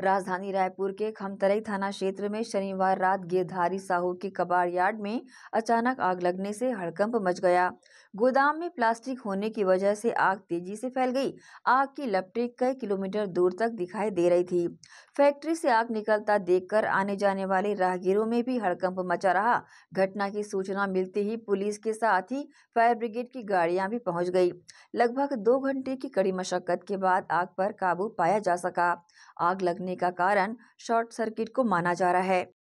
राजधानी रायपुर के खमतरई थाना क्षेत्र में शनिवार रात गिरधारी साहू के कबाड़ यार्ड में अचानक आग लगने से हड़कंप मच गया गोदाम में प्लास्टिक होने की वजह से आग तेजी से फैल गई आग की लपटें कई किलोमीटर दूर तक दिखाई दे रही थी फैक्ट्री से आग निकलता देखकर आने जाने वाले राहगीरों में भी हड़कंप मचा रहा घटना की सूचना मिलते ही पुलिस के साथ ही फायर ब्रिगेड की गाड़ियां भी पहुंच गई लगभग दो घंटे की कड़ी मशक्कत के बाद आग पर काबू पाया जा सका आग लगने का कारण शॉर्ट सर्किट को माना जा रहा है